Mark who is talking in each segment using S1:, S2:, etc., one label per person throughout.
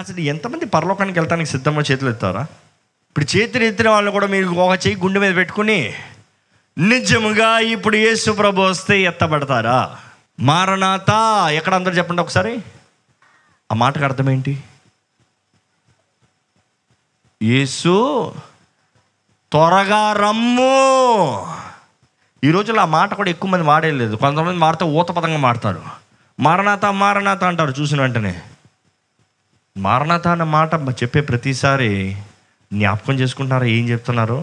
S1: అసలు ఎంతమంది పరలోకానికి వెళ్తానికి సిద్ధంగా చేతులు ఎత్తారా ఇప్పుడు చేతులు ఎత్తిన వాళ్ళు కూడా మీరు ఒక చేయి గుండె మీద పెట్టుకుని నిజముగా ఇప్పుడు యేసు ప్రభు వస్తే ఎత్తబడతారా మారనాథ ఎక్కడ అందరూ చెప్పండి ఒకసారి ఆ మాటకు అర్థమేంటి యేసు త్వరగా రమ్ము ఈ రోజుల్లో ఆ మాట కూడా ఎక్కువ మంది వాడేయలేదు కొంతమంది వాడితే ఊతపదంగా మారుతారు మారనాత మారనాథ మారనాథ అంటారు చూసిన వెంటనే మారణాత అన్న మాట చెప్పే ప్రతిసారి జ్ఞాపకం చేసుకుంటున్నారా ఏం చెప్తున్నారు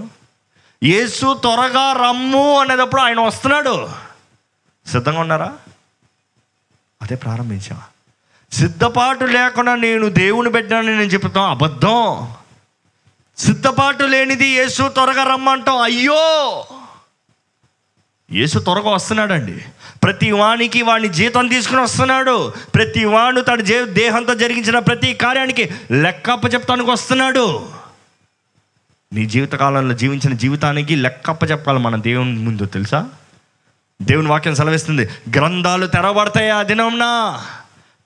S1: యేసు త్వరగా రమ్ము అనేటప్పుడు ఆయన వస్తున్నాడు సిద్ధంగా ఉన్నారా అదే ప్రారంభించా సిద్ధపాటు లేకుండా నేను దేవుని పెట్టానని నేను చెప్తాం అబద్ధం సిద్ధపాటు లేనిది యేసు త్వరగా రమ్మంటాం అయ్యో యేసు త్వరగా వస్తున్నాడండి ప్రతి వానికి వాడిని జీతం తీసుకుని వస్తున్నాడు ప్రతి వాడు తన జీ దేహంతో జరిగించిన ప్రతి కార్యానికి లెక్కప్ప చెప్తానికి వస్తున్నాడు నీ జీవితకాలంలో జీవించిన జీవితానికి లెక్కప్ప చెప్పాలి మన దేవుని ముందు తెలుసా దేవుని వాక్యం సెలవిస్తుంది గ్రంథాలు తెరబడతాయి ఆ దినంనా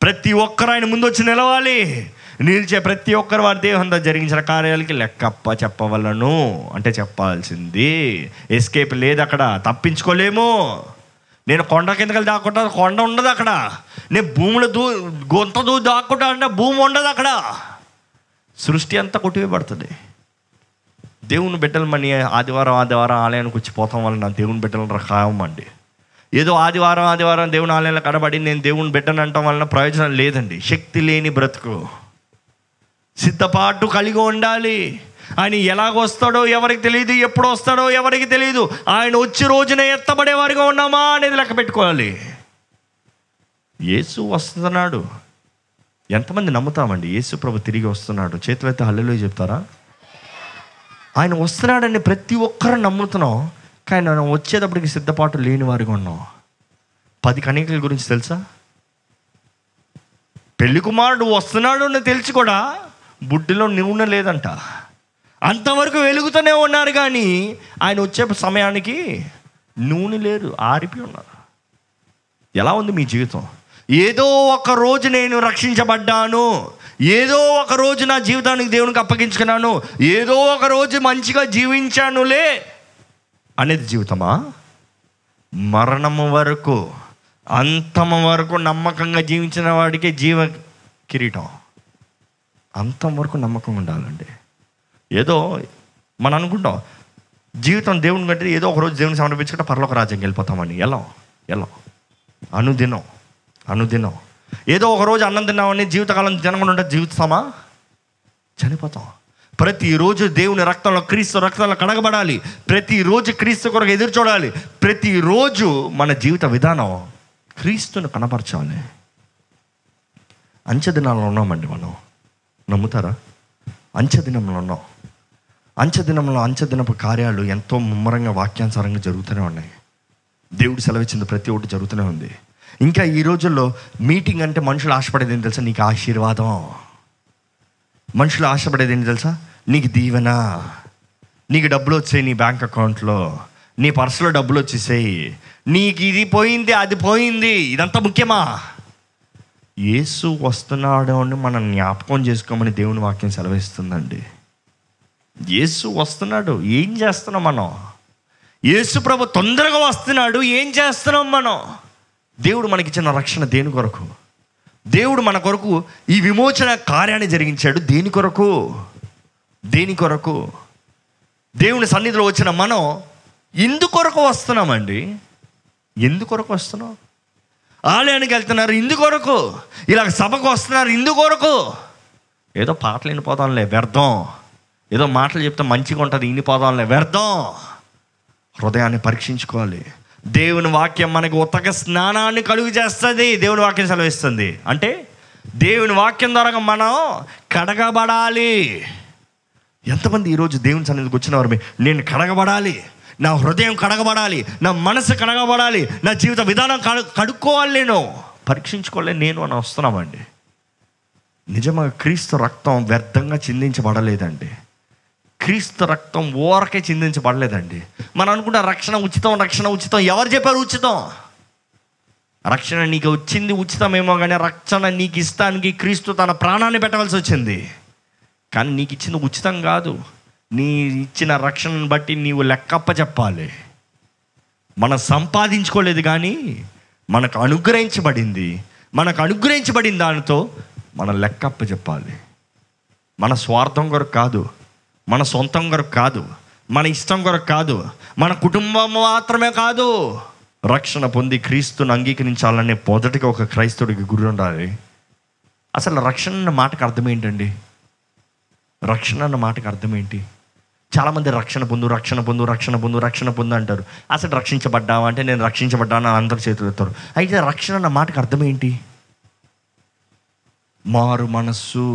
S1: ప్రతి ఒక్కరు ఆయన ముందు వచ్చి నిలవాలి నిలిచే ప్రతి ఒక్కరు వారి దేహంతో జరిగించిన కార్యాలకి లెక్కప్ప చెప్పవలను అంటే చెప్పాల్సింది ఎస్కేప్ లేదు అక్కడ తప్పించుకోలేము నేను కొండ కిందకి దాక్కుంటా కొండ ఉండదు అక్కడ నేను భూమిలో దూ గొంత దూ దాక్కుంటా అంటే భూమి ఉండదు అక్కడ సృష్టి అంతా కొట్టివేయబడుతుంది దేవుని బిడ్డలు మని ఆదివారం ఆదివారం ఆలయానికి వచ్చి పోతాం వలన దేవుని బిడ్డలు రావమండి ఏదో ఆదివారం ఆదివారం దేవుని ఆలయంలో కడబడి నేను దేవుని బిడ్డను అంటాం వలన ప్రయోజనం లేదండి శక్తి లేని బ్రతుకు సిద్ధపాటు కలిగి ఉండాలి ఆయన ఎలాగొస్తాడో ఎవరికి తెలియదు ఎప్పుడు వస్తాడో ఎవరికి తెలియదు ఆయన వచ్చే రోజున ఎత్తబడేవారిగా ఉన్నామా అనేది లెక్క పెట్టుకోవాలి యేసు వస్తున్నాడు ఎంతమంది నమ్ముతామండి యేసు ప్రభు తిరిగి వస్తున్నాడు చేతులైతే హల్లులో చెప్తారా ఆయన వస్తున్నాడని ప్రతి ఒక్కరు నమ్ముతున్నాం కానీ మనం వచ్చేటప్పటికి సిద్ధపాటు లేని వారిగా ఉన్నాం పది కణికల గురించి తెలుసా పెళ్లి కుమారుడు వస్తున్నాడు అని తెలిసి కూడా బుడ్డిలో నూనె లేదంట అంతవరకు వెలుగుతూనే ఉన్నారు కానీ ఆయన వచ్చే సమయానికి నూనె లేరు ఆరిపి ఉన్నారు ఎలా ఉంది మీ జీవితం ఏదో ఒక రోజు నేను రక్షించబడ్డాను ఏదో ఒక రోజు నా జీవితానికి దేవునికి అప్పగించుకున్నాను ఏదో ఒక రోజు మంచిగా జీవించానులే అనేది జీవితమా మరణము వరకు అంతమ వరకు నమ్మకంగా జీవించిన వాడికి జీవ కిరీటం అంతవరకు నమ్మకం ఉండాలండి ఏదో మనం అనుకుంటాం జీవితం దేవుని కంటే ఏదో ఒకరోజు దేవుని సమర్పించుకుంటే పర్లోక రాజ్యం వెళ్ళిపోతామని ఎలా ఎలా అనుదినం అనుదినం ఏదో ఒకరోజు అన్నం తిన్నామని జీవితకాలం తినకుండా ఉంటే జీవితామా చనిపోతాం ప్రతిరోజు దేవుని రక్తంలో క్రీస్తు రక్తంలో కడగబడాలి ప్రతిరోజు క్రీస్తు కొరకు ఎదురు చూడాలి ప్రతిరోజు మన జీవిత విధానం క్రీస్తును కనపరచాలి అంచె దినాల్లో ఉన్నామండి మనం నమ్ముతారా అంచెదినంలో ఉన్నాం అంచెదినంలో అంచెదినపు కార్యాలు ఎంతో ముమ్మరంగా వాక్యానుసారంగా జరుగుతూనే ఉన్నాయి దేవుడు సెలవిచ్చింది ప్రతి ఒక్కటి జరుగుతూనే ఉంది ఇంకా ఈ రోజుల్లో మీటింగ్ అంటే మనుషులు ఆశపడేది ఏంటి తెలుసా నీకు ఆశీర్వాదం మనుషులు ఆశపడేది ఏంటి తెలుసా నీకు దీవెన నీకు డబ్బులు వచ్చాయి నీ బ్యాంక్ అకౌంట్లో నీ పర్సులో డబ్బులు వచ్చేసాయి నీకు ఇది పోయింది అది పోయింది ఇదంతా ముఖ్యమా యేసు వస్తున్నాడు అని మనం జ్ఞాపకం చేసుకోమని దేవుని వాక్యం సెలవిస్తుందండి యేసు వస్తున్నాడు ఏం చేస్తున్నాం మనం యేసు ప్రభు తొందరగా వస్తున్నాడు ఏం చేస్తున్నాం మనం దేవుడు మనకిచ్చిన రక్షణ దేని కొరకు దేవుడు మన కొరకు ఈ విమోచన కార్యాన్ని జరిగించాడు దేని కొరకు దేని కొరకు దేవుని సన్నిధిలో వచ్చిన మనం ఎందుకొరకు వస్తున్నామండి ఎందుకొరకు వస్తున్నాం ఆలయానికి వెళ్తున్నారు ఇందుకొరకు ఇలా సభకు వస్తున్నారు ఇందుకొరకు ఏదో పాటలు వినిపోదాంలే వ్యర్థం ఏదో మాటలు చెప్తే మంచిగా ఉంటుంది వినిపోదాంలే వ్యర్థం హృదయాన్ని పరీక్షించుకోవాలి దేవుని వాక్యం మనకి ఉత్తక స్నానాన్ని కలుగు చేస్తుంది దేవుని వాక్యం సెలవిస్తుంది అంటే దేవుని వాక్యం ద్వారా మనం కడగబడాలి ఎంతమంది ఈరోజు దేవుని సన్నిధికి వచ్చిన వారు నేను కడగబడాలి నా హృదయం కడగబడాలి నా మనసు కడగబడాలి నా జీవిత విధానం కడు కడుక్కోవాలి నేను పరీక్షించుకోలే నేను అని వస్తున్నామండి నిజంగా క్రీస్తు రక్తం వ్యర్థంగా చిందించబడలేదండి క్రీస్తు రక్తం ఓరకే చిందించబడలేదండి మనం అనుకుంటే రక్షణ ఉచితం రక్షణ ఉచితం ఎవరు చెప్పారు ఉచితం రక్షణ నీకు వచ్చింది ఉచితమేమో కానీ రక్షణ నీకు ఇస్తానికి క్రీస్తు తన ప్రాణాన్ని పెట్టవలసి వచ్చింది కానీ నీకు ఇచ్చింది ఉచితం కాదు నీ ఇచ్చిన రక్షణను బట్టి నీవు లెక్కప్ప చెప్పాలి మనం సంపాదించుకోలేదు కానీ మనకు అనుగ్రహించబడింది మనకు అనుగ్రహించబడిన దానితో మన లెక్కప్ప చెప్పాలి మన స్వార్థం కొరకు కాదు మన సొంతం కొరకు కాదు మన ఇష్టం కొరకు కాదు మన కుటుంబం మాత్రమే కాదు రక్షణ పొంది క్రీస్తుని అంగీకరించాలనే మొదటిగా ఒక క్రైస్తుడికి గురి ఉండాలి అసలు రక్షణ అన్న మాటకు అర్థం ఏంటండి రక్షణ అన్న మాటకు అర్థం ఏంటి చాలామంది రక్షణ పొందు రక్షణ పొందు రక్షణ పొందు రక్షణ పొందు అంటారు అసలు రక్షించబడ్డావా అంటే నేను రక్షించబడ్డాను అని అందరు చేతులు ఎత్తారు అయితే రక్షణ అన్న మాటకు అర్థం ఏంటి మారు మనస్సు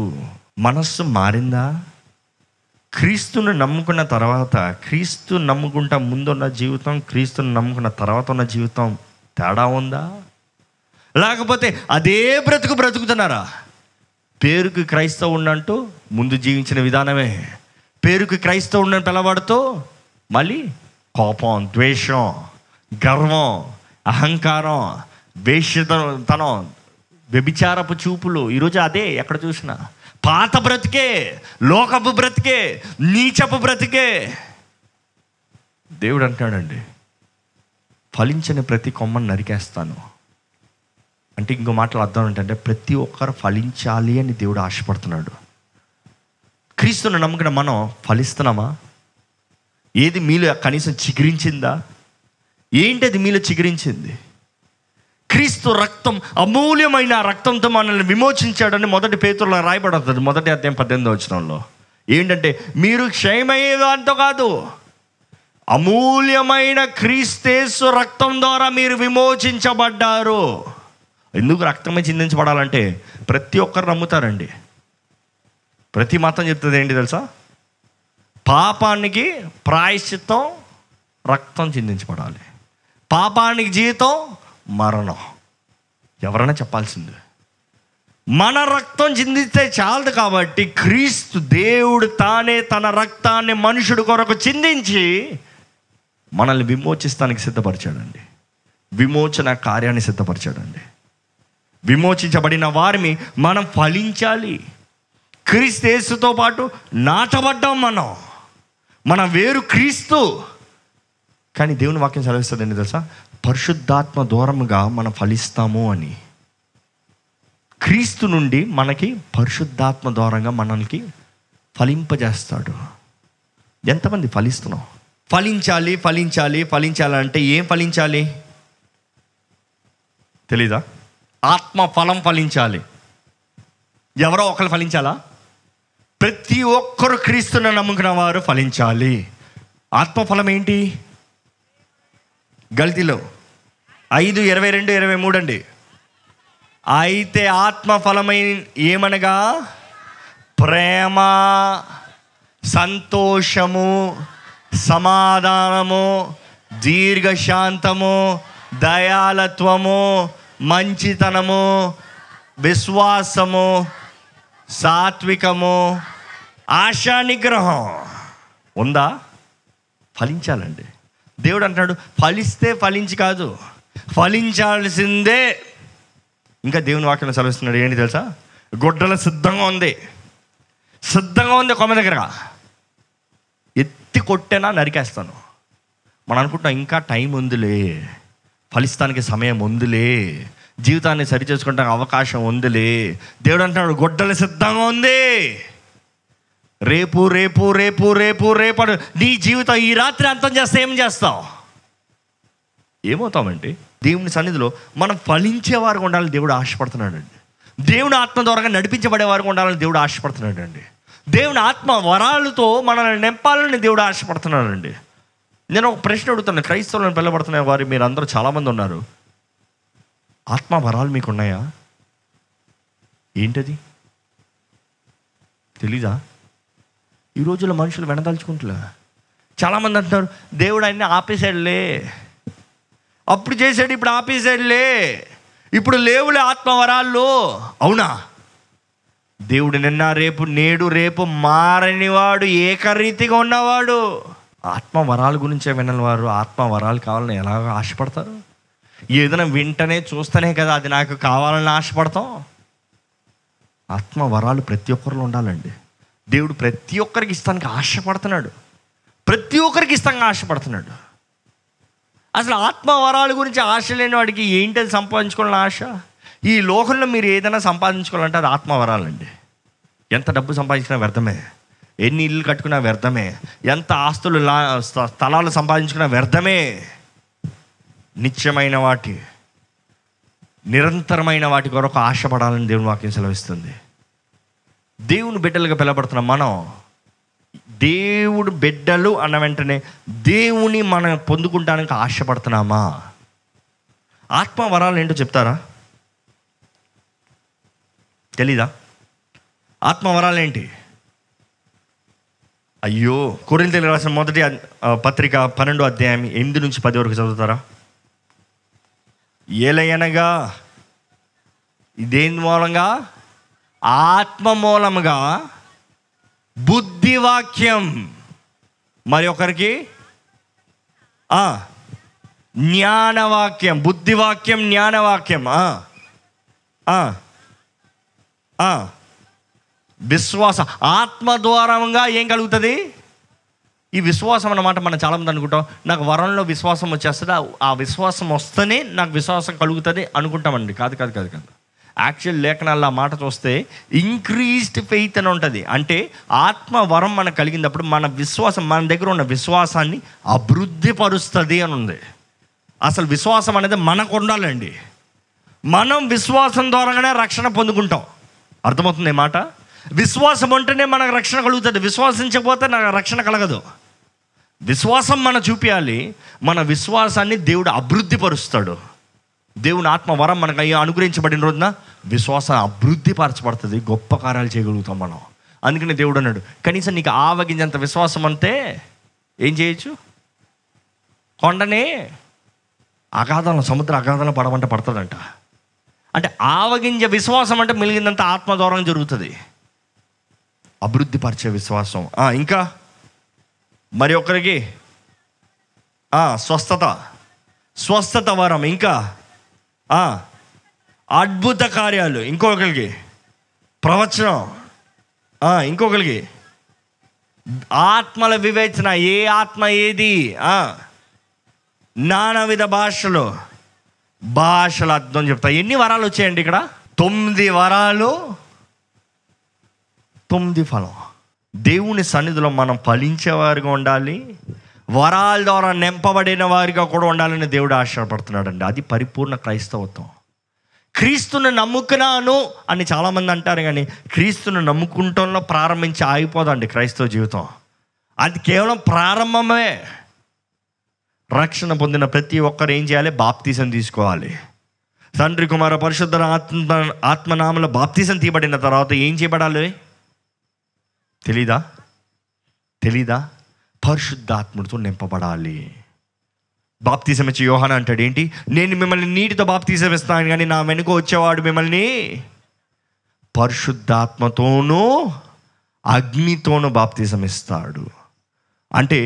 S1: మనస్సు మారిందా క్రీస్తును నమ్ముకున్న తర్వాత క్రీస్తు నమ్ముకుంటా ముందున్న జీవితం క్రీస్తును నమ్ముకున్న తర్వాత ఉన్న జీవితం తేడా ఉందా లేకపోతే అదే బ్రతుకు బ్రతుకుతున్నారా పేరుకి క్రైస్తవు అంటూ ముందు జీవించిన విధానమే పేరుకి క్రైస్తవుడిని పిలవాడుతో మళ్ళీ కోపం ద్వేషం గర్వం అహంకారం వేషతనం వ్యభిచారపు చూపులు ఈరోజు అదే ఎక్కడ చూసినా పాత బ్రతికే లోకపు బ్రతికే నీచపు బ్రతికే దేవుడు అంటాడండి ఫలించని ప్రతి కొమ్మను నరికేస్తాను అంటే ఇంకో మాటలు అర్థం ఏంటంటే ప్రతి ఒక్కరు ఫలించాలి అని దేవుడు ఆశపడుతున్నాడు క్రీస్తుని నమ్మకం మనం ఫలిస్తున్నామా ఏది మీలో కనీసం చిగురించిందా ఏంటి అది మీలో చిగురించింది క్రీస్తు రక్తం అమూల్యమైన రక్తంతో మనల్ని విమోచించాడని మొదటి పేతుల్లో రాయబడుతుంది మొదటి అధ్యాయం పద్దెనిమిది వచ్చినంలో ఏంటంటే మీరు క్షయమయ్యే దాంతో కాదు అమూల్యమైన క్రీస్తేసు రక్తం ద్వారా మీరు విమోచించబడ్డారు ఎందుకు రక్తమే చిందించబడాలంటే ప్రతి ఒక్కరు నమ్ముతారండి ప్రతి మతం చెప్తుంది ఏంటి తెలుసా పాపానికి ప్రాయశ్చిత్తం రక్తం చిందించబడాలి పాపానికి జీతం మరణం ఎవరైనా చెప్పాల్సింది మన రక్తం చిందిస్తే చాలదు కాబట్టి క్రీస్తు దేవుడు తానే తన రక్తాన్ని మనుషుడు కొరకు చిందించి మనల్ని విమోచిస్తానికి సిద్ధపరిచాడండి విమోచన కార్యాన్ని సిద్ధపరిచాడండి విమోచించబడిన వారిని మనం ఫలించాలి క్రీస్తు పాటు నాటబడ్డాం మనం మన వేరు క్రీస్తు కానీ దేవుని వాక్యం సెలవిస్తుందండి తెలుసా పరిశుద్ధాత్మ దూరముగా మనం ఫలిస్తాము అని క్రీస్తు నుండి మనకి పరిశుద్ధాత్మ దూరంగా మనల్కి ఫలింపజేస్తాడు ఎంతమంది ఫలిస్తున్నాం ఫలించాలి ఫలించాలి ఫలించాలంటే ఏం ఫలించాలి తెలీదా ఆత్మ ఫలం ఫలించాలి ఎవరో ఒకరు ఫలించాలా ప్రతి ఒక్కరు క్రీస్తుని నమ్ముకున్న వారు ఫలించాలి ఆత్మఫలం ఏంటి గల్తీలో ఐదు ఇరవై రెండు ఇరవై మూడు అండి అయితే ఆత్మఫలమై ఏమనగా ప్రేమ సంతోషము సమాధానము దీర్ఘశాంతము దయాలత్వము మంచితనము విశ్వాసము సాత్వికము ఆశా నిగ్రహం ఉందా ఫలించాలండి దేవుడు అంటున్నాడు ఫలిస్తే ఫలించి కాదు ఫలించాల్సిందే ఇంకా దేవుని వాక్యం సెలవిస్తున్నాడు ఏంటి తెలుసా గొడ్డల సిద్ధంగా ఉంది సిద్ధంగా ఉంది కొమ్మ దగ్గర ఎత్తి కొట్టేనా నరికేస్తాను మనం అనుకుంటున్నాం ఇంకా టైం ఉందిలే ఫలిస్తానికి సమయం ఉందిలే జీవితాన్ని సరిచేసుకుంటానికి అవకాశం ఉందిలే దేవుడు అంటున్నాడు గొడ్డలి సిద్ధంగా ఉంది రేపు రేపు రేపు రేపు రేపు నీ జీవితం ఈ రాత్రి అంతం చేస్తే ఏం చేస్తావు ఏమవుతామండి దేవుని సన్నిధిలో మనం ఫలించేవారు ఉండాలని దేవుడు ఆశపడుతున్నాడండి దేవుని ఆత్మ ద్వారా నడిపించబడేవారు ఉండాలని దేవుడు ఆశపడుతున్నాడండి దేవుని ఆత్మ వరాలతో మనల్ని నింపాలని దేవుడు ఆశపడుతున్నాడండి నేను ఒక ప్రశ్న అడుగుతాను క్రైస్తవులను పిల్లబడుతున్న వారు మీరు అందరూ చాలామంది ఉన్నారు ఆత్మవరాలు మీకు ఉన్నాయా ఏంటది తెలీదా ఈ రోజుల్లో మనుషులు వెనదలుచుకుంటులే చాలామంది అంటున్నారు దేవుడు ఆయన్ని ఆపేసాడులే అప్పుడు చేశాడు ఇప్పుడు ఆపేసాడులే ఇప్పుడు లేవులే ఆత్మవరాల్లో అవునా దేవుడు నిన్న రేపు నేడు రేపు మారనివాడు ఏకరీతిగా ఉన్నవాడు ఆత్మవరాల గురించే వినని వారు ఆత్మవరాలు కావాలని ఎలాగో ఆశపడతారు ఏదైనా వింటనే చూస్తేనే కదా అది నాకు కావాలని ఆశపడతాం ఆత్మ వరాలు ప్రతి ఒక్కరిలో ఉండాలండి దేవుడు ప్రతి ఒక్కరికి ఇస్తానికి ఆశపడుతున్నాడు ప్రతి ఒక్కరికి ఇస్తానికి ఆశపడుతున్నాడు అసలు ఆత్మ గురించి ఆశ లేని వాడికి ఏంటి అది సంపాదించుకోవాలని ఆశ ఈ లోకంలో మీరు ఏదైనా సంపాదించుకోవాలంటే అది ఆత్మవరాలండి ఎంత డబ్బు సంపాదించినా వ్యర్థమే ఎన్ని ఇల్లు కట్టుకున్నా వ్యర్థమే ఎంత ఆస్తులు స్థలాలు సంపాదించుకున్నా వ్యర్థమే నిత్యమైన వాటి నిరంతరమైన వాటి కొరకు ఆశపడాలని దేవుని వాక్యం సెలవిస్తుంది దేవుని బిడ్డలుగా పిలబడుతున్న మనం దేవుడు బిడ్డలు అన్న వెంటనే దేవుని మనం పొందుకుంటానికి ఆశపడుతున్నామా ఆత్మ వరాలు ఏంటో చెప్తారా తెలీదా ఆత్మ వరాలు ఏంటి అయ్యో కొరింతలు రాసిన మొదటి పత్రిక పన్నెండు అధ్యాయం ఎనిమిది నుంచి పది వరకు చదువుతారా ఏలయనగా ఇదేంటి మూలంగా ఆత్మ మూలముగా బుద్ధివాక్యం మరి ఒకరికి జ్ఞానవాక్యం బుద్ధివాక్యం జ్ఞానవాక్యం విశ్వాస ఆత్మ ఏం కలుగుతుంది ఈ విశ్వాసం అన్నమాట మనం చాలామంది అనుకుంటాం నాకు వరంలో విశ్వాసం వచ్చేస్తుంది ఆ విశ్వాసం వస్తేనే నాకు విశ్వాసం కలుగుతుంది అనుకుంటామండి కాదు కాదు కాదు కాదు యాక్చువల్ లేఖనాల్లో మాట చూస్తే ఇంక్రీజ్డ్ ఫెయిత్ అని ఉంటుంది అంటే ఆత్మ వరం మనకు కలిగినప్పుడు మన విశ్వాసం మన దగ్గర ఉన్న విశ్వాసాన్ని అభివృద్ధిపరుస్తుంది అని ఉంది అసలు విశ్వాసం అనేది మనకు ఉండాలండి మనం విశ్వాసం ద్వారానే రక్షణ పొందుకుంటాం అర్థమవుతుంది మాట విశ్వాసం ఉంటేనే మనకు రక్షణ కలుగుతుంది విశ్వాసించకపోతే నాకు రక్షణ కలగదు విశ్వాసం మనం చూపించాలి మన విశ్వాసాన్ని దేవుడు అభివృద్ధిపరుస్తాడు దేవుని వరం మనకు అయ్యా అనుగ్రహించబడిన రోజున విశ్వాసం అభివృద్ధి పరచబడుతుంది గొప్ప కార్యాలు చేయగలుగుతాం మనం అందుకని దేవుడు అన్నాడు కనీసం నీకు ఆవగించేంత విశ్వాసం అంతే ఏం చేయొచ్చు కొండనే అగాధంలో సముద్ర అగాధంలో పడమంటే పడుతుందంట అంటే ఆవగింజ విశ్వాసం అంటే ఆత్మ ఆత్మద్వారం జరుగుతుంది అభివృద్ధిపరిచే విశ్వాసం ఇంకా మరి ఒకరికి స్వస్థత స్వస్థత వరం ఇంకా అద్భుత కార్యాలు ఇంకొకరికి ప్రవచనం ఇంకొకరికి ఆత్మల వివేచన ఏ ఆత్మ ఏది నానా విధ భాషలు భాషల అర్థం చెప్తా ఎన్ని వరాలు వచ్చాయండి ఇక్కడ తొమ్మిది వరాలు తొమ్మిది ఫలం దేవుని సన్నిధిలో మనం ఫలించేవారుగా ఉండాలి వరాల ద్వారా నింపబడిన వారిగా కూడా ఉండాలని దేవుడు ఆశపడుతున్నాడండి అది పరిపూర్ణ క్రైస్తవత్వం క్రీస్తుని నమ్ముకున్నాను అని చాలామంది అంటారు కానీ క్రీస్తుని నమ్ముకుంటున్న ప్రారంభించి ఆగిపోదండి క్రైస్తవ జీవితం అది కేవలం ప్రారంభమే రక్షణ పొందిన ప్రతి ఒక్కరు ఏం చేయాలి బాప్తీసం తీసుకోవాలి తండ్రి కుమార పరిశుద్ధ ఆత్మ ఆత్మనామలో బాప్తీసం తీయబడిన తర్వాత ఏం చేయబడాలి తెలీదా తెలీదా పరిశుద్ధాత్ముడితో నింపబడాలి బాప్తీసం ఇచ్చే యోహాన్ అంటాడు ఏంటి నేను మిమ్మల్ని నీటితో బాప్తీసం ఇస్తాను కానీ నా వెనుక వచ్చేవాడు మిమ్మల్ని పరిశుద్ధాత్మతోనూ అగ్నితోనూ బాప్తీసం ఇస్తాడు అంటే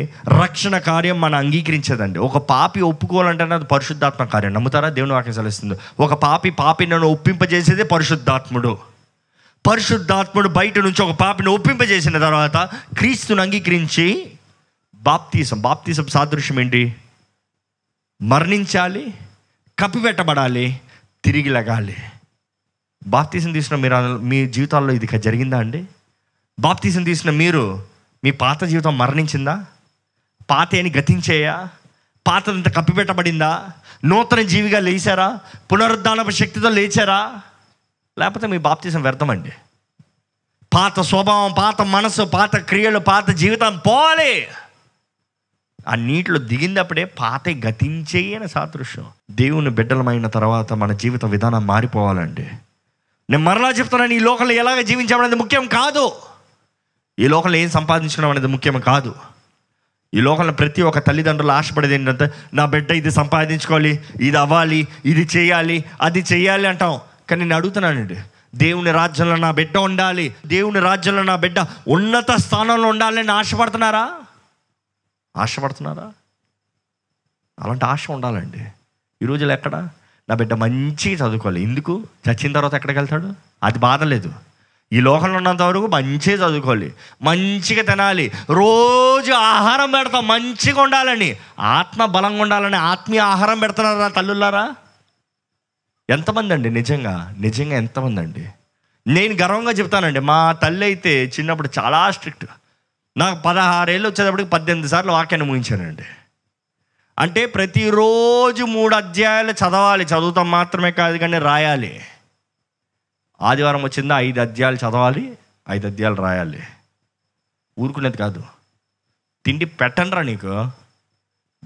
S1: రక్షణ కార్యం మనం అంగీకరించదండి ఒక పాపి ఒప్పుకోవాలంటే అది పరిశుద్ధాత్మ కార్యం నమ్ముతారా దేవుని వాక్యం సెలవుస్తుంది ఒక పాపి పాపి నన్ను ఒప్పింపజేసేదే పరిశుద్ధాత్ముడు పరిశుద్ధాత్ముడు బయట నుంచి ఒక పాపిని ఒప్పింపజేసిన తర్వాత క్రీస్తుని అంగీకరించి బాప్తీసం బాప్తీసం సాదృశ్యం ఏంటి మరణించాలి కప్పిపెట్టబడాలి తిరిగి లగాలి బాప్తీసం తీసిన మీరు మీ జీవితాల్లో ఇది జరిగిందా అండి బాప్తీసం తీసిన మీరు మీ పాత జీవితం మరణించిందా పాత అని గతించేయా పాతదంతా కప్పిపెట్టబడిందా నూతన జీవిగా లేచారా పునరుద్ధానపు శక్తితో లేచారా లేకపోతే మీ బాప్తీసం వ్యర్థమండి పాత స్వభావం పాత మనసు పాత క్రియలు పాత జీవితం పోవాలి ఆ నీటిలో దిగినప్పుడే పాత గతించేయని సాదృశ్యం దేవుని బిడ్డలమైన తర్వాత మన జీవిత విధానం మారిపోవాలండి నేను మరలా చెప్తున్నాను ఈ లోకంలో ఎలాగ జీవించడం అనేది ముఖ్యం కాదు ఈ లోకంలో ఏం సంపాదించడం అనేది ముఖ్యం కాదు ఈ లోకంలో ప్రతి ఒక్క తల్లిదండ్రులు ఆశపడేది ఏంటంటే నా బిడ్డ ఇది సంపాదించుకోవాలి ఇది అవ్వాలి ఇది చేయాలి అది చేయాలి అంటాం కానీ నేను అడుగుతున్నానండి దేవుని రాజ్యంలో నా బిడ్డ ఉండాలి దేవుని రాజ్యంలో నా బిడ్డ ఉన్నత స్థానంలో ఉండాలని ఆశపడుతున్నారా ఆశపడుతున్నారా అలాంటి ఆశ ఉండాలండి ఈ రోజులు ఎక్కడ నా బిడ్డ మంచిగా చదువుకోవాలి ఎందుకు చచ్చిన తర్వాత ఎక్కడికి వెళ్తాడు అది బాధ లేదు ఈ లోకంలో ఉన్నంత వరకు మంచిగా చదువుకోవాలి మంచిగా తినాలి రోజు ఆహారం పెడతాం మంచిగా ఉండాలని ఆత్మ బలంగా ఉండాలని ఆత్మీయ ఆహారం పెడుతున్నారా తల్లులారా ఎంతమంది అండి నిజంగా నిజంగా ఎంతమంది అండి నేను గర్వంగా చెప్తానండి మా తల్లి అయితే చిన్నప్పుడు చాలా స్ట్రిక్ట్ నాకు పదహారేళ్ళు వచ్చేటప్పటికి పద్దెనిమిది సార్లు వాక్యాన్ని ముగించానండి అంటే ప్రతిరోజు మూడు అధ్యాయాలు చదవాలి చదువుతాం మాత్రమే కాదు కానీ రాయాలి ఆదివారం వచ్చిందా ఐదు అధ్యాయాలు చదవాలి ఐదు అధ్యాయాలు రాయాలి ఊరుకునేది కాదు తిండి పెట్టండిరా నీకు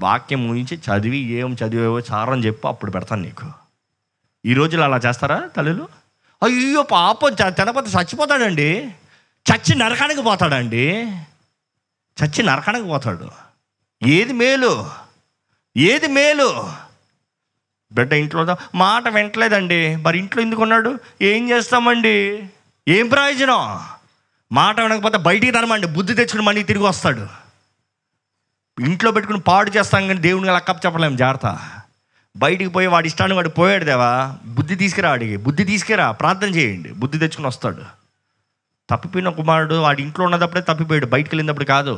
S1: వాక్యం ముగించి చదివి ఏం చదివేవో చారని చెప్పు అప్పుడు పెడతాను నీకు ఈ రోజులు అలా చేస్తారా తల్లులు అయ్యో పాపం తినపతి చచ్చిపోతాడండి చచ్చి నరకానికి పోతాడండి చచ్చి నరకానికి పోతాడు ఏది మేలు ఏది మేలు బిడ్డ ఇంట్లో మాట వింటలేదండి మరి ఇంట్లో ఎందుకు ఉన్నాడు ఏం చేస్తామండి ఏం ప్రయోజనం మాట వినకపోతే బయటికి తరమండి బుద్ధి తెచ్చుకుని మళ్ళీ తిరిగి వస్తాడు ఇంట్లో పెట్టుకుని పాడు చేస్తాం కానీ దేవుని అలా చెప్పలేము జాగ్రత్త బయటికి పోయి వాడి ఇష్టాన్ని వాడు పోయాడు దేవా బుద్ధి తీసుకురా వాడికి బుద్ధి తీసుకురా ప్రార్థన చేయండి బుద్ధి తెచ్చుకుని వస్తాడు తప్పిపోయిన కుమారుడు వాడి ఇంట్లో ఉన్నదప్పుడే తప్పిపోయాడు బయటికి వెళ్ళినప్పుడు కాదు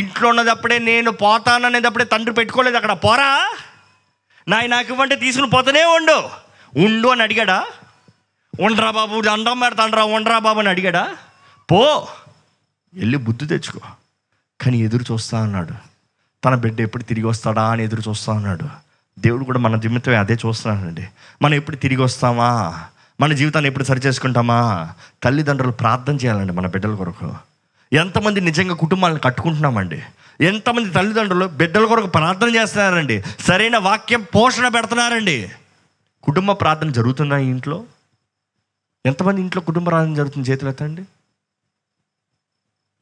S1: ఇంట్లో ఉన్నదప్పుడే నేను పోతాననేటప్పుడే తండ్రి పెట్టుకోలేదు అక్కడ పోరా నాయ నాకు ఇవ్వంటే తీసుకుని పోతూనే ఉండు ఉండు అని అడిగాడా ఉండరా బాబు దండం తండ్రా ఉండరా బాబు అని అడిగాడా పో వెళ్ళి బుద్ధి తెచ్చుకో కానీ ఎదురు చూస్తా అన్నాడు తన బిడ్డ ఎప్పుడు తిరిగి వస్తాడా అని ఎదురు చూస్తా అన్నాడు దేవుడు కూడా మన నిమిత్తమే అదే చూస్తున్నాడండి మనం ఎప్పుడు తిరిగి వస్తామా మన జీవితాన్ని ఎప్పుడు సరి చేసుకుంటామా తల్లిదండ్రులు ప్రార్థన చేయాలండి మన బిడ్డల కొరకు ఎంతమంది నిజంగా కుటుంబాలను కట్టుకుంటున్నామండి ఎంతమంది తల్లిదండ్రులు బిడ్డల కొరకు ప్రార్థన చేస్తున్నారండి సరైన వాక్యం పోషణ పెడుతున్నారండి కుటుంబ ప్రార్థన జరుగుతుందా ఇంట్లో ఎంతమంది ఇంట్లో కుటుంబ ప్రార్థన జరుగుతుంది చేతులు ఎత్తండి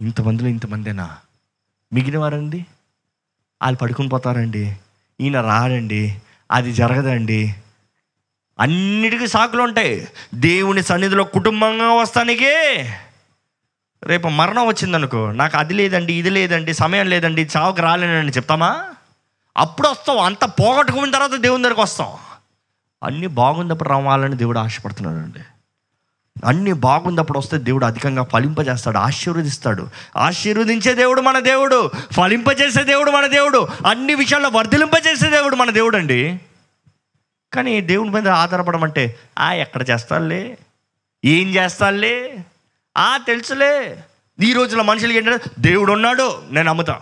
S1: ఇంతమందిలో ఇంతమందేనా మిగిలిన వారండి వాళ్ళు పడుకుని పోతారండి ఈయన రాడండి అది జరగదండి అన్నిటికీ సాకులు ఉంటాయి దేవుని సన్నిధిలో కుటుంబంగా వస్తానికి రేపు మరణం వచ్చిందనుకో నాకు అది లేదండి ఇది లేదండి సమయం లేదండి చావుకు రాలేనండి చెప్తామా అప్పుడు వస్తాం అంత పోగొట్టుకున్న తర్వాత దేవుని దగ్గరికి వస్తాం అన్నీ బాగుందప్పుడు రావాలని దేవుడు ఆశపడుతున్నాడు అండి అన్నీ బాగుందప్పుడు వస్తే దేవుడు అధికంగా ఫలింపజేస్తాడు ఆశీర్వదిస్తాడు ఆశీర్వదించే దేవుడు మన దేవుడు ఫలింపజేసే దేవుడు మన దేవుడు అన్ని విషయాల్లో వర్ధిలింపజేసే దేవుడు మన దేవుడు అండి కానీ దేవుని మీద ఆధారపడమంటే ఆ ఎక్కడ చేస్తాలే ఏం చేస్తాలే ఆ తెలుసులే ఈ రోజుల మనుషులకి ఏంటంటే దేవుడు ఉన్నాడు నేను నమ్ముతా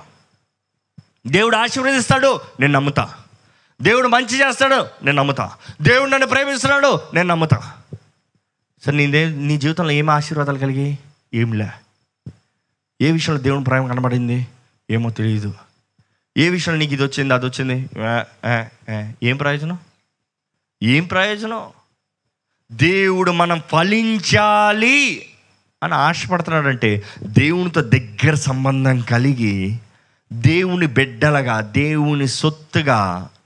S1: దేవుడు ఆశీర్వదిస్తాడు నేను నమ్ముతా దేవుడు మంచి చేస్తాడు నేను నమ్ముతా దేవుడు నన్ను ప్రేమిస్తున్నాడు నేను నమ్ముతా సరే నీదే నీ జీవితంలో ఏం ఆశీర్వాదాలు కలిగి ఏంలే ఏ విషయంలో దేవుని ప్రేమ కనబడింది ఏమో తెలియదు ఏ విషయంలో నీకు ఇది వచ్చింది అది వచ్చింది ఏం ప్రయోజనం ఏం ప్రయోజనం దేవుడు మనం ఫలించాలి అని ఆశపడుతున్నాడంటే దేవునితో దగ్గర సంబంధం కలిగి దేవుని బిడ్డలుగా దేవుని సొత్తుగా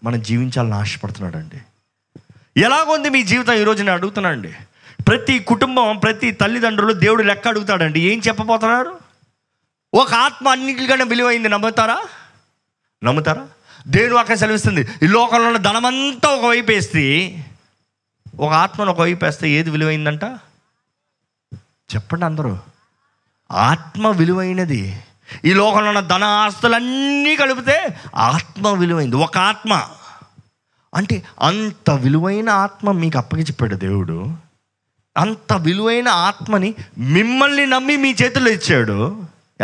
S1: మనం జీవించాలని ఆశపడుతున్నాడండి ఎలాగుంది మీ జీవితం ఈరోజు నేను అడుగుతున్నానండి ప్రతి కుటుంబం ప్రతి తల్లిదండ్రులు దేవుడు లెక్క అడుగుతాడండి ఏం చెప్పబోతున్నారు ఒక ఆత్మ అన్నింటికన్నా విలువైంది నమ్ముతారా నమ్ముతారా దేవుడు అక్కడ సెలవిస్తుంది ఈ లోకంలో ఉన్న ధనమంతా ఒకవైపు వేస్తే ఒక ఆత్మను ఒకవైపు వేస్తే ఏది విలువైందంట చెప్పండి అందరూ ఆత్మ విలువైనది ఈ లోకంలో ఉన్న ధన ఆస్తులన్నీ కలిపితే ఆత్మ విలువైంది ఒక ఆత్మ అంటే అంత విలువైన ఆత్మ మీకు చెప్పాడు దేవుడు అంత విలువైన ఆత్మని మిమ్మల్ని నమ్మి మీ చేతుల్లో ఇచ్చాడు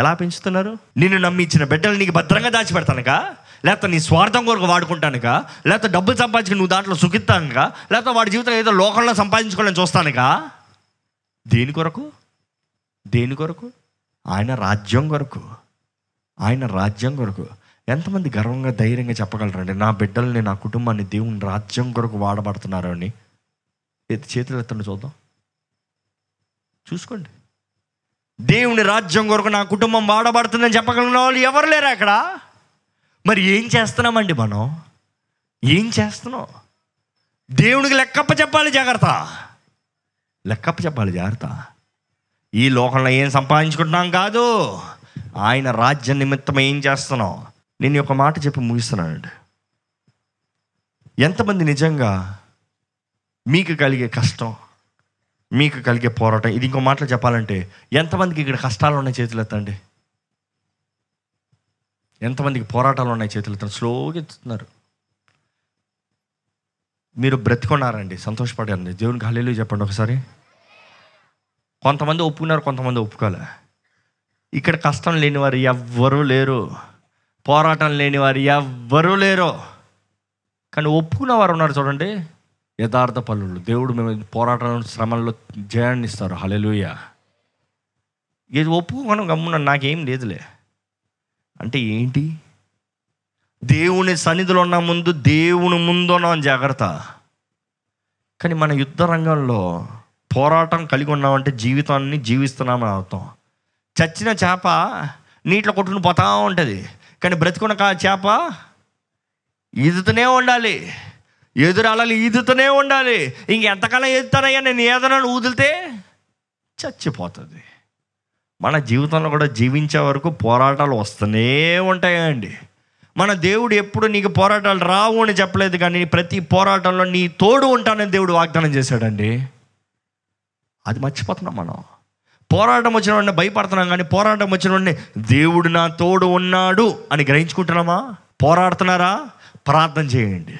S1: ఎలా పెంచుతున్నారు నిన్ను నమ్మి ఇచ్చిన బిడ్డలు నీకు భద్రంగా దాచిపెడతానుక లేకపోతే నీ స్వార్థం కొరకు వాడుకుంటానుక లేకపోతే డబ్బులు సంపాదించుకుని నువ్వు దాంట్లో సుఖిస్తానుక లేకపోతే వాడి జీవితం ఏదో లోకంలో సంపాదించుకోవాలని చూస్తానుక దేని కొరకు దేని కొరకు ఆయన రాజ్యం కొరకు ఆయన రాజ్యం కొరకు ఎంతమంది గర్వంగా ధైర్యంగా చెప్పగలరండి నా బిడ్డల్ని నా కుటుంబాన్ని దేవుని రాజ్యం కొరకు వాడబడుతున్నారని చేతులు ఎత్తండి చూద్దాం చూసుకోండి దేవుని రాజ్యం కొరకు నా కుటుంబం వాడబడుతుందని చెప్పగలిగిన వాళ్ళు ఎవరు లేరు అక్కడ మరి ఏం చేస్తున్నామండి మనం ఏం చేస్తున్నాం దేవునికి లెక్కప్ప చెప్పాలి జాగ్రత్త లెక్కప్ప చెప్పాలి జాగ్రత్త ఈ లోకంలో ఏం సంపాదించుకుంటున్నాం కాదు ఆయన రాజ్య నిమిత్తం ఏం చేస్తున్నాం నేను ఒక మాట చెప్పి ముగిస్తున్నానండి ఎంతమంది నిజంగా మీకు కలిగే కష్టం మీకు కలిగే పోరాటం ఇది ఇంకో మాటలు చెప్పాలంటే ఎంతమందికి ఇక్కడ కష్టాలు ఉన్నాయి చేతులు ఎత్తండి ఎంతమందికి పోరాటాలు ఉన్నాయి చేతులు ఎత్తండి స్లోగా ఎత్తుతున్నారు మీరు బ్రతికొన్నారండి సంతోషపడారండి దేవునికి హల్లీలు చెప్పండి ఒకసారి కొంతమంది ఒప్పుకున్నారు కొంతమంది ఒప్పుకోలే ఇక్కడ కష్టం లేని వారు ఎవ్వరూ లేరు పోరాటం లేని వారు ఎవ్వరూ లేరు కానీ ఒప్పుకున్న వారు ఉన్నారు చూడండి యథార్థ పనులు దేవుడు మేము పోరాటాలను శ్రమల్లో జయాన్ని ఇస్తారు హలెలుయ ఇది ఒప్పుకోను గమ్మున నాకేం లేదులే అంటే ఏంటి దేవుని సన్నిధిలో ఉన్న ముందు దేవుని ముందు ఉన్నాం జాగ్రత్త కానీ మన యుద్ధ రంగంలో పోరాటం కలిగి ఉన్నామంటే జీవితాన్ని జీవిస్తున్నామని అర్థం చచ్చిన చేప నీటిలో కొట్టుకుని పోతా ఉంటుంది కానీ బ్రతికున్న చేప ఈదుతూనే ఉండాలి ఎదురాలలు ఈదుతూనే ఉండాలి ఇంకెంతకాలం ఎదుతానయ్యా నేను ఏదైనా ఊదితే చచ్చిపోతుంది మన జీవితంలో కూడా జీవించే వరకు పోరాటాలు వస్తూనే ఉంటాయండి మన దేవుడు ఎప్పుడు నీకు పోరాటాలు రావు అని చెప్పలేదు కానీ ప్రతి పోరాటంలో నీ తోడు ఉంటానని దేవుడు వాగ్దానం చేశాడండి అది మర్చిపోతున్నాం మనం పోరాటం వచ్చిన వాడిని భయపడుతున్నాం కానీ పోరాటం వచ్చిన వాడిని దేవుడు నా తోడు ఉన్నాడు అని గ్రహించుకుంటున్నామా పోరాడుతున్నారా ప్రార్థన చేయండి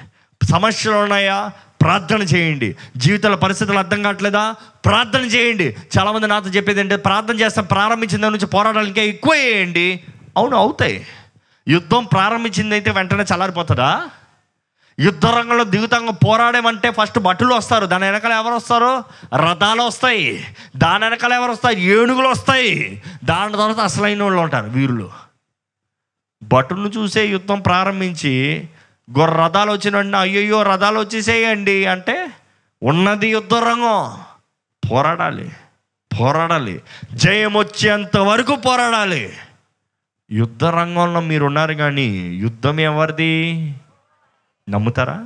S1: సమస్యలు ఉన్నాయా ప్రార్థన చేయండి జీవితాల పరిస్థితులు అర్థం కావట్లేదా ప్రార్థన చేయండి చాలామంది నాతో చెప్పేది ఏంటంటే ప్రార్థన చేస్తాం ప్రారంభించిన దాని నుంచి పోరాటాలకే ఎక్కువ వేయండి అవును అవుతాయి యుద్ధం ప్రారంభించింది అయితే వెంటనే చల్లారిపోతుందా యుద్ధ రంగంలో దిగుతంగా పోరాడేమంటే ఫస్ట్ భటులు వస్తారు దాని వెనకాల ఎవరు వస్తారు రథాలు వస్తాయి దాని వెనకాల ఎవరు వస్తారు ఏనుగులు వస్తాయి దాని తర్వాత అసలైన వాళ్ళు ఉంటారు వీరులు బటును చూసే యుద్ధం ప్రారంభించి గొర్ర రథాలు వచ్చినండి అయ్యయ్యో రథాలు వచ్చేసేయండి అంటే ఉన్నది యుద్ధ రంగం పోరాడాలి పోరాడాలి జయం వచ్చేంత వరకు పోరాడాలి యుద్ధ రంగంలో మీరు ఉన్నారు కానీ యుద్ధం ఎవరిది నమ్ముతారా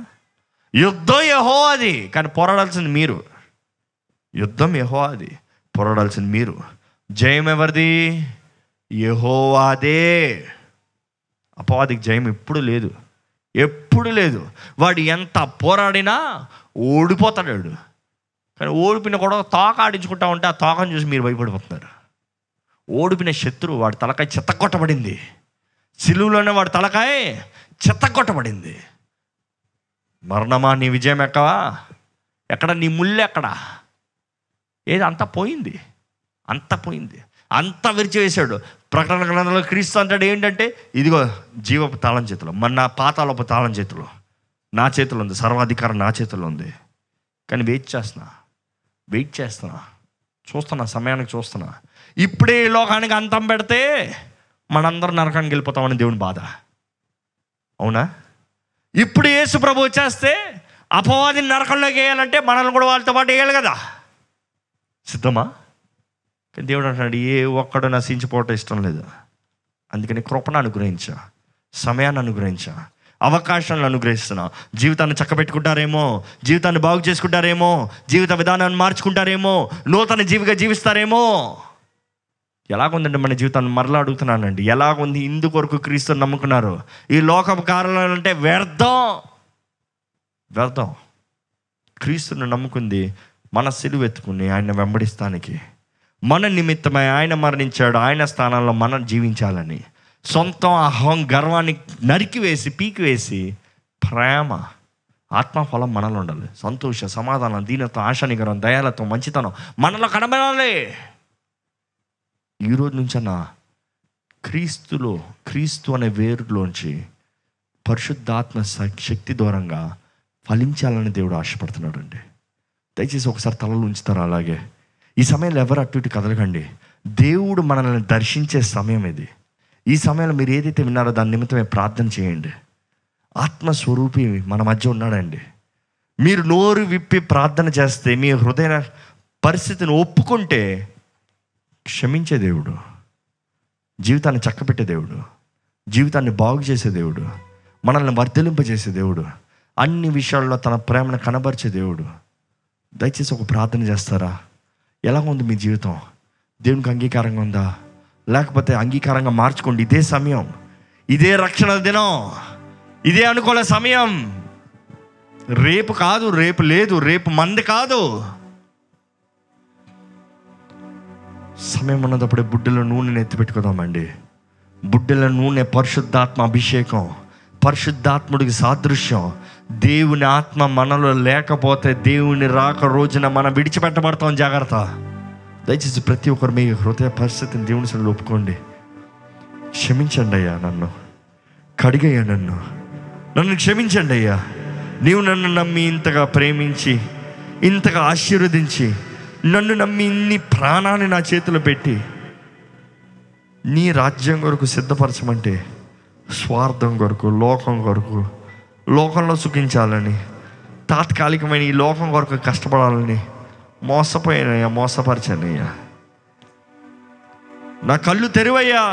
S1: యుద్ధం యహో అది కానీ పోరాడాల్సింది మీరు యుద్ధం యహో అది పోరాడాల్సింది మీరు జయం ఎవరిది యహోవాదే అపవాదికి జయం ఎప్పుడు లేదు ఎప్పుడు లేదు వాడు ఎంత పోరాడినా ఓడిపోతాడు కానీ ఓడిపిన కూడా తోక ఆడించుకుంటా ఉంటే ఆ తోకను చూసి మీరు భయపడిపోతున్నారు ఓడిపిన శత్రువు వాడి తలకాయ చెత్త కొట్టబడింది సిలువులోనే వాడి తలకాయ చెత్త కొట్టబడింది మరణమా నీ విజయం ఎక్కవా ఎక్కడ నీ ముళ్ళు ఎక్కడ ఏది అంత పోయింది అంతా పోయింది అంతా విరిచివేశాడు ప్రకటన గ్రంథంలో క్రీస్తు అంటాడు ఏంటంటే ఇదిగో జీవపు తాళం చేతులు మన నా పాతాలపు తాళం చేతులు నా చేతులు ఉంది సర్వాధికారం నా చేతుల్లో ఉంది కానీ వెయిట్ చేస్తున్నా వెయిట్ చేస్తున్నా చూస్తున్నా సమయానికి చూస్తున్నా ఇప్పుడే ఈ లోకానికి అంతం పెడితే మనందరం నరకానికి వెళ్ళిపోతామని దేవుని బాధ అవునా ఇప్పుడు యేసు ప్రభు వచ్చేస్తే అపవాదిని నరకంలోకి వేయాలంటే మనల్ని కూడా వాళ్ళతో పాటు వేయాలి కదా సిద్ధమా దేవుడు అంటున్నాడు ఏ ఒక్కడు నశించిపోవటం ఇష్టం లేదు అందుకని కృపను అనుగ్రహించా సమయాన్ని అనుగ్రహించా అవకాశాలను అనుగ్రహిస్తున్నా జీవితాన్ని చక్కబెట్టుకుంటారేమో జీవితాన్ని బాగు చేసుకుంటారేమో జీవిత విధానాన్ని మార్చుకుంటారేమో నూతన జీవిగా జీవిస్తారేమో ఎలాగుందండి మన జీవితాన్ని మరలా అడుగుతున్నానండి ఎలాగుంది ఇందుకొరకు క్రీస్తుని నమ్ముకున్నారు ఈ కారణాలు అంటే వ్యర్థం వ్యర్థం క్రీస్తుని నమ్ముకుంది మన సిలువెత్తుకుని ఆయన వెంబడిస్తానికి మన నిమిత్తమై ఆయన మరణించాడు ఆయన స్థానంలో మనం జీవించాలని సొంతం అహం గర్వాన్ని నరికివేసి పీకివేసి ప్రేమ ఆత్మఫలం మనలో ఉండాలి సంతోష సమాధానం దీనత్వం ఆశానికరం దయాలతో మంచితనం మనలో కనబడాలి ఈరోజు నుంచన్న క్రీస్తులో క్రీస్తు అనే వేరులోంచి పరిశుద్ధాత్మ శక్తి దూరంగా ఫలించాలని దేవుడు ఆశపడుతున్నాడు అండి దయచేసి ఒకసారి తలలు ఉంచుతారా అలాగే ఈ సమయంలో ఎవరు అటు ఇటు కదలకండి దేవుడు మనల్ని దర్శించే సమయం ఇది ఈ సమయంలో మీరు ఏదైతే విన్నారో దాని నిమిత్తమే ప్రార్థన చేయండి ఆత్మస్వరూపి మన మధ్య ఉన్నాడండి మీరు నోరు విప్పి ప్రార్థన చేస్తే మీ హృదయ పరిస్థితిని ఒప్పుకుంటే క్షమించే దేవుడు జీవితాన్ని చక్కపెట్టే దేవుడు జీవితాన్ని బాగు చేసే దేవుడు మనల్ని వర్ధలింపజేసే దేవుడు అన్ని విషయాల్లో తన ప్రేమను కనబరిచే దేవుడు దయచేసి ఒక ప్రార్థన చేస్తారా ఎలా ఉంది మీ జీవితం దేవునికి అంగీకారంగా ఉందా లేకపోతే అంగీకారంగా మార్చుకోండి ఇదే సమయం ఇదే రక్షణ దినం ఇదే అనుకోలే సమయం రేపు కాదు రేపు లేదు రేపు మంది కాదు సమయం ఉన్నదప్పుడే బుడ్డల నూనె ఎత్తిపెట్టుకుందామండి బుడ్డల నూనె పరిశుద్ధాత్మ అభిషేకం పరిశుద్ధాత్ముడికి సాదృశ్యం దేవుని ఆత్మ మనలో లేకపోతే దేవుని రాక రోజున మనం విడిచిపెట్టబడతాం జాగ్రత్త దయచేసి ప్రతి ఒక్కరు మీ హృదయ పరిస్థితిని దేవుని సరే ఒప్పుకోండి క్షమించండి అయ్యా నన్ను కడిగయ్యా నన్ను నన్ను క్షమించండి అయ్యా నీవు నన్ను నమ్మి ఇంతగా ప్రేమించి ఇంతగా ఆశీర్వదించి నన్ను నమ్మి ఇన్ని ప్రాణాన్ని నా చేతిలో పెట్టి నీ రాజ్యం కొరకు సిద్ధపరచమంటే స్వార్థం కొరకు లోకం కొరకు లోకంలో సుఖించాలని తాత్కాలికమైన ఈ లోకం కొరకు కష్టపడాలని మోసపోయానయ్యా మోసపరిచానయ్యా నా కళ్ళు తెరివయ్యా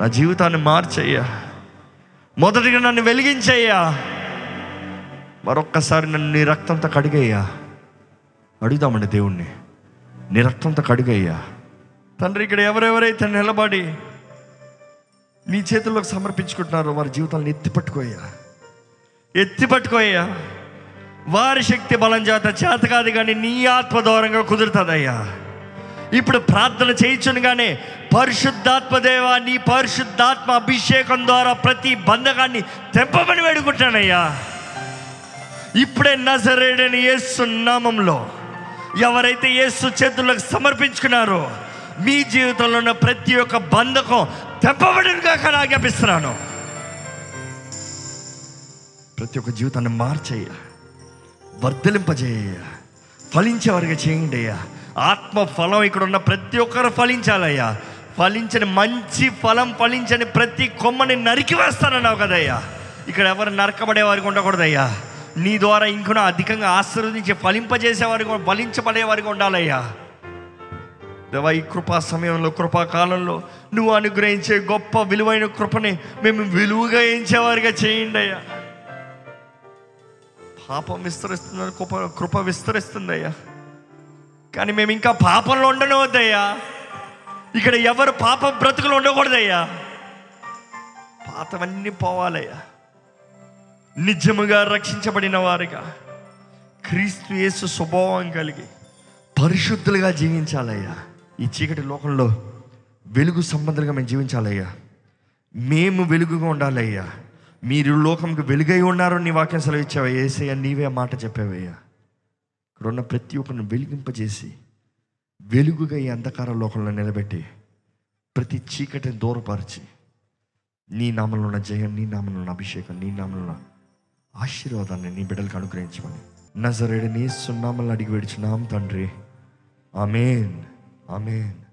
S1: నా జీవితాన్ని మార్చయ్యా మొదటిగా నన్ను వెలిగించయ్యా మరొక్కసారి నన్ను నీ రక్తంతో కడిగయ్యా అడుగుదామండి దేవుణ్ణి నీ రక్తంతో కడిగయ్యా తండ్రి ఇక్కడ ఎవరెవరైతే నిలబడి నీ చేతుల్లోకి సమర్పించుకుంటున్నారు వారి జీవితాలను ఎత్తి పట్టుకోయ్యా ఎత్తి పట్టుకోయ్యా వారి శక్తి బలం చేత చేత కాదు కానీ నీ ఆత్మ దూరంగా కుదురుతుందయ్యా ఇప్పుడు ప్రార్థన చేయించునుగానే పరిశుద్ధాత్మదేవ నీ పరిశుద్ధాత్మ అభిషేకం ద్వారా ప్రతి బంధకాన్ని తెంపమని వేడుకుంటానయ్యా ఇప్పుడే నజరేడని ఏసు నామంలో ఎవరైతే ఏసు చేతులకు సమర్పించుకున్నారో మీ జీవితంలో ఉన్న ప్రతి ఒక్క బంధకం తెప్పబడినగాక ఆజ్ఞాపిస్తున్నాను ప్రతి ఒక్క జీవితాన్ని మార్చేయ వర్ధలింపజేయ ఫలించేవారిగా చేయండి అయ్యా ఆత్మ ఫలం ఇక్కడ ఉన్న ప్రతి ఒక్కరు ఫలించాలయ్యా ఫలించని మంచి ఫలం ఫలించని ప్రతి కొమ్మని వేస్తానన్నావు కదయ్యా ఇక్కడ ఎవరు నరకబడేవారికి ఉండకూడదయ్యా నీ ద్వారా ఇంకొన అధికంగా ఆశీర్వదించి ఫలింపజేసేవారికి ఫలించబడేవారికి ఉండాలయ్యా దేవా ఈ కృపా సమయంలో కృపాకాలంలో నువ్వు అనుగ్రహించే గొప్ప విలువైన కృపని మేము విలువగా ఎంచేవారిగా చేయండి అయ్యా పాపం విస్తరిస్తున్న కృప కృప విస్తరిస్తుందయ్యా కానీ మేము ఇంకా పాపంలో ఉండనవద్దయ్యా ఇక్కడ ఎవరు పాప బ్రతుకులు ఉండకూడదయ్యా పాతవన్నీ పోవాలయ్యా నిజముగా రక్షించబడిన వారిగా క్రీస్తు యేసు స్వభావం కలిగి పరిశుద్ధులుగా జీవించాలయ్యా ఈ చీకటి లోకంలో వెలుగు సంబంధంగా మేము జీవించాలయ్యా మేము వెలుగుగా ఉండాలయ్యా మీరు లోకంకి వెలుగై ఉన్నారు నీ వాక్యం సెలవు ఇచ్చావయ్యా ఏసయ్యా నీవే మాట చెప్పావయ్యా ఇక్కడ ఉన్న ప్రతి ఒక్కరిని వెలిగింపజేసి వెలుగుగా ఈ అంధకార లోకంలో నిలబెట్టి ప్రతి చీకటిని దూరపరిచి నీ నామంలో ఉన్న జయం నీ నామంలో ఉన్న అభిషేకం నీ నామంలో ఉన్న ఆశీర్వాదాన్ని నీ బిడ్డలకు అనుగ్రహించమని నజరేడు నీ సున్నామల్ని అడిగి వేడుచున్నాం తండ్రి ఆమెన్ Amén.